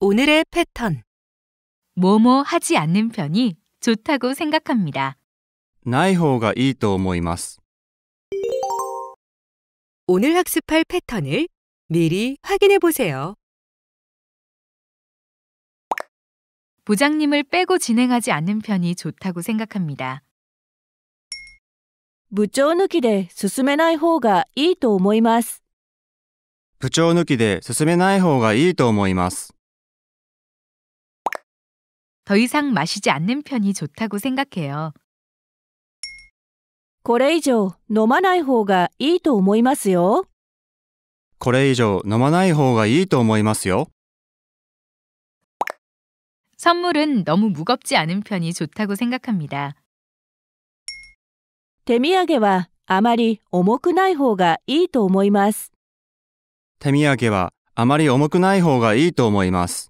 오늘의 패턴 뭐 뭐 하지 않는 편이 좋다고 생각합니다. ない方がいいと思います。 오늘 학습할 패턴을 미리 확인해 보세요. 부장님을 빼고 진행하지 않는 편이 좋다고 생각합니다. 部長抜きで進めない方がいいと思います。部長抜きで進めない方がいいと思います。더이상마시지않는편이좋다고생각해요これ以上飲まない方がいいと思いますよ。これ以上飲まない方がいいと思いますよ。선물은너무무겁지않은편이좋다고생각합니다手土産はあまり重くない方がいいと思います。手土産はあまり重くない方がいいと思います。